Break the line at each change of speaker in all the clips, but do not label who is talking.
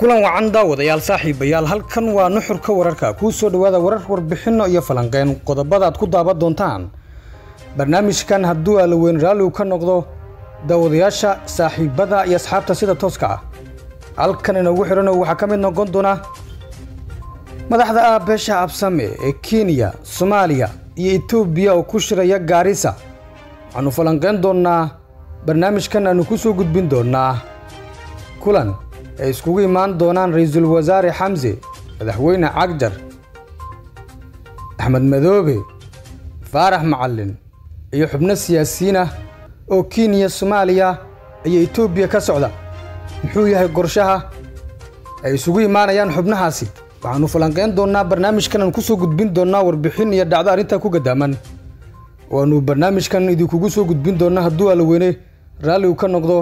kulan wacan daawadayaal saaxiibayaal halkan waa nuxurka wararka kuu soo dhawaada warar warbixinno iyo falanqeyn qodobada aad ku daaban doontaan barnaamijkan hadduu alaweyn raalli u ka noqdo daawadayaasha saaxiibada iyo asxaabta sida tooska ah halkan inoogu xidhano waxaa ka mid noqon doona madaxda ah beesha absame ee kenya soomaaliya iyo etoobiya oo ku shiraya gaarisa waxaannu falanqeyn doonnaa barnaamijkan aannu ku soo gudbin doonnaa kulan ay iskugu imaan doonaan ra-iisul wasaare xamse madaxweyne cagjar axmed madoobe faarax macallin iyo xubno siyaasiyiin ah oo kiiniya soomaaliya iyo etoobiya ka socda muxuu yahay qorshaha ay isugu imaanayaan xubnahaasi waxaannu falanqayn doonnaa barnaamijkan aan ku soo gudbin doonnaa warbixin iyo dhacdo arrintaa ku gadaaman waannu barnaamijkan idinkugu soo gudbin doonnaa hadduu allaweyne raalli uu ka noqdo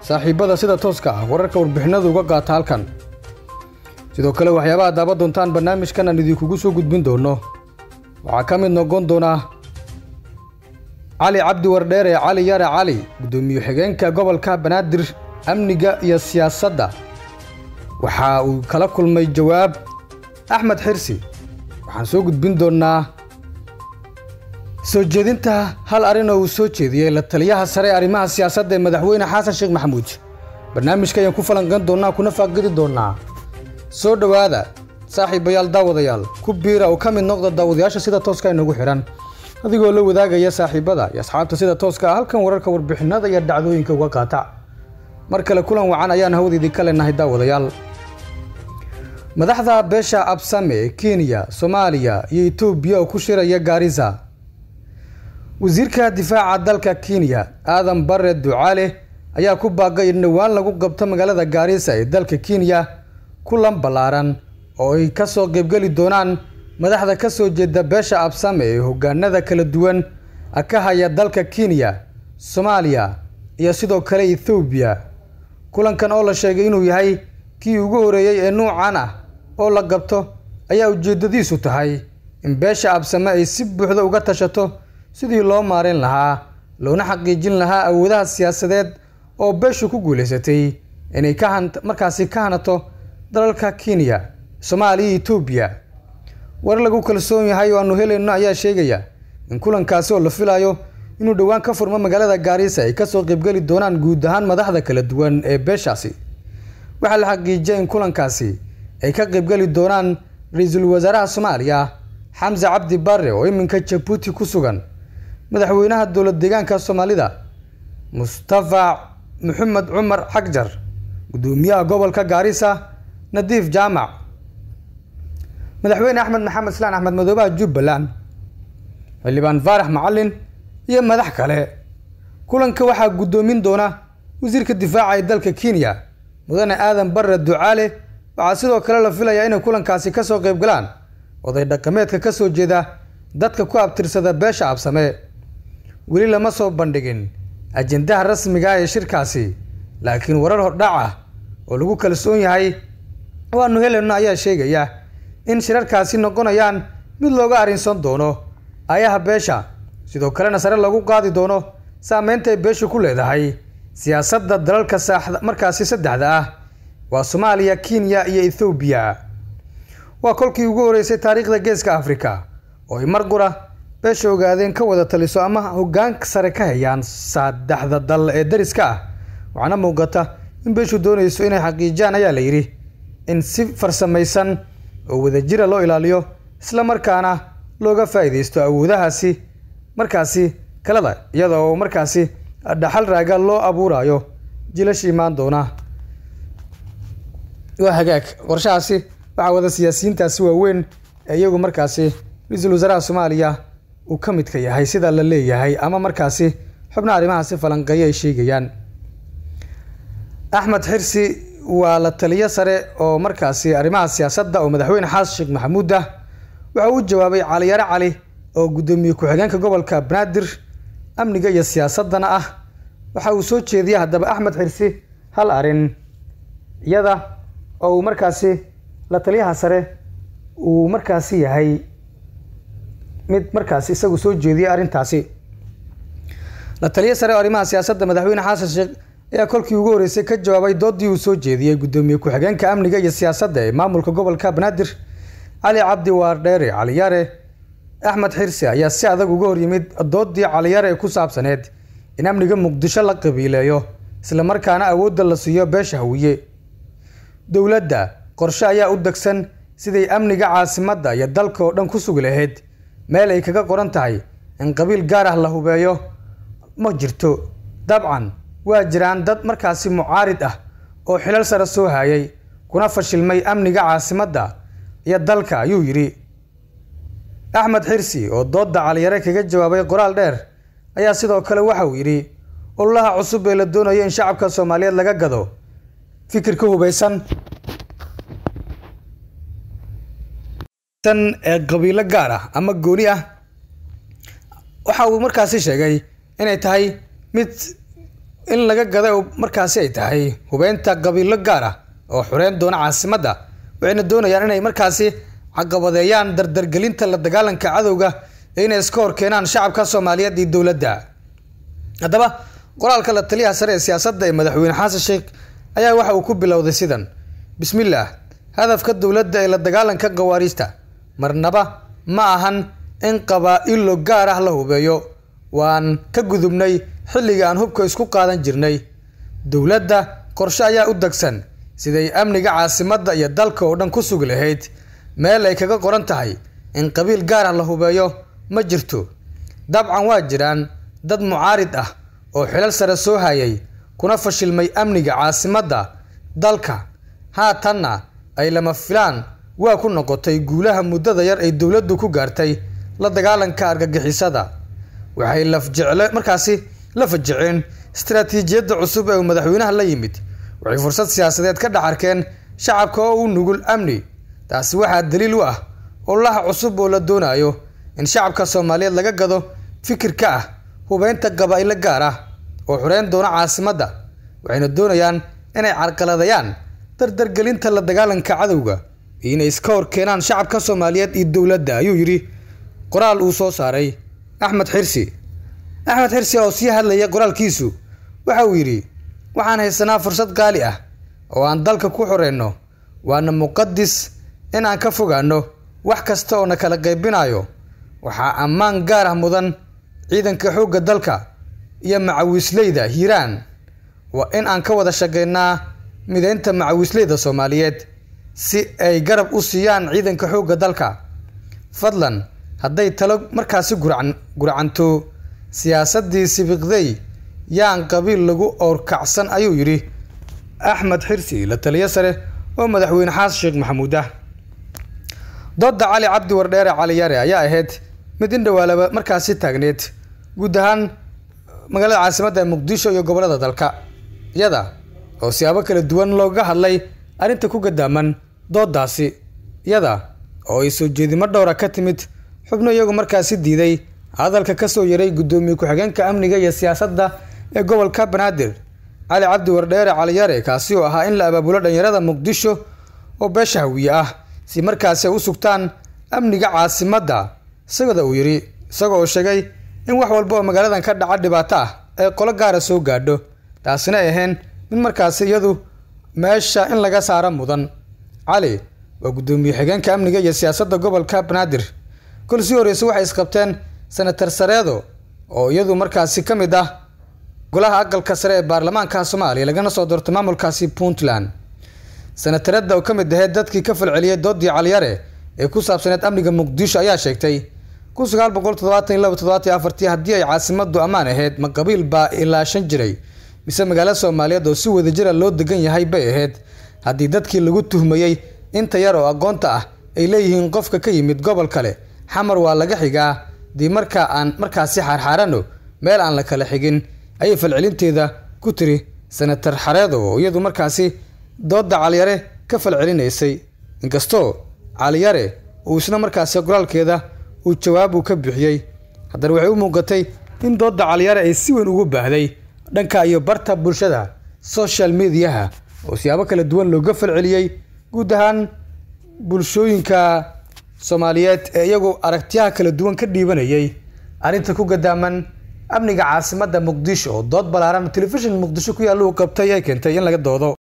saaxiibbada sida tooska ah wararka warbixinadu uga qaata halkan sidoo kale waxyaabaha daaba doontaan barnaamijkan aan idinkugu soo gudbin doonno waxaa ka mid noqon doonaa cali cabdi wardheere cali yare cali guddoomiye xigeenka gobolka banaadir amniga iyo siyaasadda waxa uu kala kulmay jawaab axmed xirsi waxaan soo gudbin doonnaa soo jeedinta hal arrin oo uu soo jeediyey la taliyaha sare ee arrimaha siyaasadda ee madaxweyne xasan sheekh maxamuud barnaamijka ayaan ku falanqan doonnaa kuna faagadi doonnaa soo dhowaada saaxiibayaal daawadayaal ku biira oo ka mid noqda daawadayaasha sida tooska inagu xidhan adigoo la wadaagaya saaxiibada iyo asxaabta sida tooska ah halkan wararka warbixinnada iyo dhacdooyinka uga qaata mar kale kulan wacan ayaan hawada idinka leenahay daawadayaal madaxda beesha absame kenya soomaaliya iyo etoobiya oo ku shiraya gaarisa wasiirka difaaca dalka kenya aadan bare ducaale ayaa ku baaqay in dhowaan lagu qabto magaalada gaarisa ee dalka kenya kulan ballaaran oo ay ka soo qaybgeli doonaan madaxda ka soo jeeda beesha absame ee hoggaanada kala duwan ka haya dalka kenya soomaaliya iyo sidoo kale ethoobiya kulankan oo la sheegay inuu yahay kii ugu horeeyey ee nuucan ah oo la qabto ayaa ujeeddadiisu tahay in beesha absame ay si buuxda uga tashato sidii loo maarayn lahaa loona xaqiijin lahaa awoodaha siyaasadeed oo beeshu ku guulaysatay inay markaasi ka hanato dalalka kenya soomaaliya iyo etoobiya war lagu kalsoon yahay oo aanu helayno ayaa sheegaya in kulankaasi oo la filaayo inuu dhowaan ka furmo magaalada gaarisa ay kasoo qaybgeli doonaan guud ahaan madaxda kala duwan ee beeshaasi waxaa la xaqiijiyay in kulankaasi ay ka qaybgeli doonaan ra-iisul wasaaraha soomaaliya xamse cabdi barre oo iminka jabuuti ku sugan madaxweynaha dowlad deegaanka soomaalida mustafa maxamed cumar xagjar gudoomiyaha gobolka gaarisa nadiif jaamac madaxweyne axmed maxamed islaan axmed madoobaha jubbaland xildhibaan faarax macalin iyo madax kale kulanka waxaa guddoomin doona wasiirka difaaca ee dalka kenya mudane aadan barre ducaale waxaa sidoo kale la filayaa inay kulankaasi ka soo qayb galaan oday dhaqameedka ka soo jeeda dadka ku abtirsada beesha absame weli lama soo bandhigin ajendaha rasmiga ah ee shirkaasi laakiin warar hordhac ah oo lagu kalsoon yahay waanu helayno ayaa sheegaya in shirarkaasi noqonayaan mid looga arrinsan doono ayaha beesha sidoo kalena sare lagu qaadi doono saameynta ay beeshu ku leedahay siyaasadda dalalka saaxda markaasi saddexda ah waa soomaaliya kenya iyo ethoobiya waa kolkii ugu horreysay taariikhda geeska afrika oo ay mar qura beesha ogaadeen ka wada taliso ama hoggaanka sare ka hayaan saddexda dal ee dariska ah waxaana muuqata in beeshu doonayso inay xaqiijiyaan ayaa la yidhi in si farsamaysan oo wadajira ah loo ilaaliyo isla markaana looga faa'iidaysto awoodahaasi markaasi kalada iyada oo markaasi dhaxal raaga loo abuurayo jilasha imaan doona waa hagaag qorshahaasi waxaa wada siyaasiyiintaasi waaweyn ee iyagu markaasi ra-iisul wasaaraha soomaaliya uu ka midka yahay sida la leeyahay ama markaasi xubnaha arrimahaasi falanqeeyo ay sheegayaan axmed xirsi waa la taliyo sare oo markaasi arrimaha siyaasadda oo madaxweyne xaas sheekh maxamuud ah waxa uu jawaabay caliyare cali oo guddoomiye ku-xigeenka gobolka banaadir amniga iyo siyaasaddana ah waxa uu soo jeediyay haddaba axmed xirsi hal arrin iyada oo uu markaasi la taliyaha sare uu markaasi yahay mid markaas isagu soo jeediyay arintaasi la taliyo sare oo arrimaha siyaasadda madaxweyne xasan sheekh ayaa kolkii ugu horeysay ka jawaabay doodii uu soo jeediyey gudoomiye ku-xigeenka amniga iyo siyaasadda ee maamulka gobolka banaadir cali cabdi waardheere caliyare axmed xirsi ayaa si adag uga horyimid doodii caliyare ee ku saabsaneed in amniga muqdisho la qabiileeyo islamarkaana awoodda la siiyo beesha hawiye dowladda qorshe ayaa u degsan siday amniga caasimadda iyo dalka oo dhan ku sugi lahayd meel ay kaga qoran tahay in qabiil gaar ah la hubeeyo ma jirto dabcan waa jiraan dad markaasi mucaarid ah oo xilal sare soo haayay kuna fashilmay amniga caasimadda iyo dalka ayuu yidhi axmed xirsi oo dooda caliyare kaga jawaabay qoraal dheer ayaa sidoo kale waxa uu yidhi ululaha cusub ee la doonayo in shacabka soomaaliyeed laga gado fikir ka hubaysan tan qabiilo gaar ah ama gooni ah waxa uu markaasi sheegay inay tahay mid in laga gaday markaasi ay tahay hubeynta qabiilo gaar ah oo xureyn doona caasimadda waxayna doonayaan inay markaasi caqabadeeyaan dardargelinta la dagaalanka cadowga ee inay iska horkeenaan shacabka soomaaliyeed iyo dowladda haddaba qoraalka la taliyaha sare ee siyaasadda ee madaxweyne xaasan sheekh ayaa waxa uu ku bilowday sidan bismillaah hadafka dowladda ee la dagaalanka gawaarista marnaba ma ahan in qabaa'ilo gaar ah la hubeeyo waan ka gudubnay xilliga aan hubka isku qaadan jirnay dowladda qorshe ayaa u degsan siday amniga caasimadda iyo dalka oo dhan ku sugi lahayd meel ay kaga qoran tahay in qabiil gaar ah la hubeeyo ma jirto dabcan waa jiraan dad mucaarid ah oo xilal sare soo hayay kuna fashilmay amniga caasimadda dalka haatanna ay lama filaan waa ku noqotay guulaha muddada yar ay dowladdu ku gaartay la dagaalanka argagixisada waxay lafjecle markaasi la fajeceen istaraatiijiyadda cusub ee uu madaxweynaha la yimid waxay fursad siyaasadeed ka dhex arkeen shacabka oo u nugul amni taasi waxaa daliil u ah olaha cusub oo la doonaayo in shacabka soomaaliyeed laga gado fikirka ah hubeynta qabaa'ilo gaar ah oo xureyn doona caasimadda waxayna doonayaan inay carqaladayaan dardargelinta la dagaalanka cadowga inay iska hor keenaan shacabka soomaaliyeed iyo dowladda ayuu yidhi qoraal uu soo saaray axmed xirsi axmed xirsi oo sii hadlaya qoraalkiisu waxa uu yidhi waxaan haysanaa fursad qaali ah oo aan dalka ku xoreyno waana muqadis in aan ka fogaanno wax kasta oo na kala qaybinaayo waxaa ammaan gaar ah mudan ciidanka xoogga dalka iyo macawisleyda hiiraan waa in aan ka wada shaqeynaa mideynta macawisleyda soomaaliyeed si ay garab u siiyaan ciidanka xoogga dalka fadlan hadday talo markaasi gurcanto siyaasaddii sibiqday yaan qabiil lagu oorkacsan ayuu yidhi axmed xirsi la taliyo sare oo madaxweyne xaas sheekh maxamuud ah dooda cali cabdi wardheere cali yare ayaa ahayd mid in dhowaalaba markaasi taagneed guud ahaan magaalada caasimadda ee muqdisho iyo gobollada dalka iyada oo siyaabo kala duwan looga hadlay arrinta ku gadaaman doodaasi iyada oo ay soo jeedimo dhowra ka timid xubno iyagu markaasi diiday hadalka ka soo yaray guddoomiye ku-xigeenka amniga iyo siyaasadda ee gobolka banaadir cali cabdi wardheere caliyare kaasi oo ahaa in la abaabulo dhallinyarada muqdisho oo beesha hawiye ah si markaasi ay u sugtaan amniga caasimadda isagada uu yidhi isaga oo sheegay in wax walba oo magaaladan ka dhaca dhibaato ah ee qolo gaara soo gaadho taasina ay ahayn mid markaasi iyadu meesha in laga saaro mudan cali waa guddoomiye xigeenka amniga iyo siyaasadda gobolka banaadir kol si waxay isqabteen senatar sareedo oo iyadu markaasi ka mid ah golaha aqalka sare ee baarlamaanka soomaaliya lagana soo doorto maamulkaasi puntland senataradda oo ka mid ahayd dadkii ka falceliyay doodii caliyare ee ku saabsaneed amniga muqdisho ayaa sheegtay kun sagaal boqol toddobaatan iyo laba toddobaatan iyo afartii haddii ay caasimadu ammaan ahayd ma qabiil baa ilaashan jiray mise magaalo soomaaliyeed oo si wadajira ah loo degan yahay bay ahayd haddii dadkii lagu tuhmayey inta yar oo aqoonta ah ay leeyihiin qofka ka yimid gobol kale xamar waa laga xigaa dii markaa aan markaasi xaarxaarano meel aan la kala xigin ayay falcelinteeda ku tiri senator xareedo oo iyadu markaasi doodda caliyare ka falcelinaysay inkastoo caliyare uu isna markaasi qoraalkeeda uu jawaabu ka bixiyey haddana waxay u muuqatay in dooda caliyare ay si weyn ugu baahday dhanka iyo barta bulshada social mediaha oo siyaabo kala duwan looga falceliyey guud ahaan bulshooyinka soomaaliyeed ee iyagoo aragtiyaha kala duwan ka dhiibanayay arrinta ku gadaaman amniga caasimadda muqdisho oo dood ballaaran telefishin muqdisho ku yaalla uu qabtay ay keentay in laga doodo